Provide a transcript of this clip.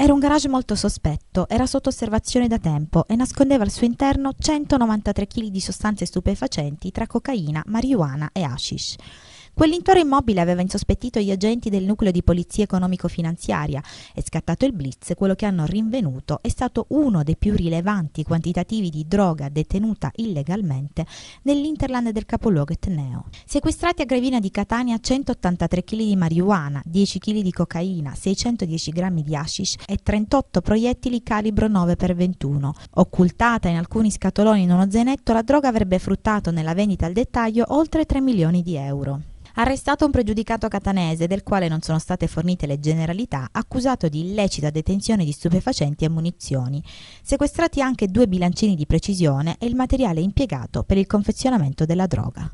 Era un garage molto sospetto, era sotto osservazione da tempo e nascondeva al suo interno 193 kg di sostanze stupefacenti tra cocaina, marijuana e hashish. Quell'intero immobile aveva insospettito gli agenti del nucleo di polizia economico-finanziaria e scattato il blitz, quello che hanno rinvenuto è stato uno dei più rilevanti quantitativi di droga detenuta illegalmente nell'Interland del capoluogo etneo. Sequestrati a Gravina di Catania 183 kg di marijuana, 10 kg di cocaina, 610 grammi di hashish e 38 proiettili calibro 9x21. Occultata in alcuni scatoloni in uno zainetto, la droga avrebbe fruttato nella vendita al dettaglio oltre 3 milioni di euro arrestato un pregiudicato catanese del quale non sono state fornite le generalità, accusato di illecita detenzione di stupefacenti e munizioni, sequestrati anche due bilancini di precisione e il materiale impiegato per il confezionamento della droga.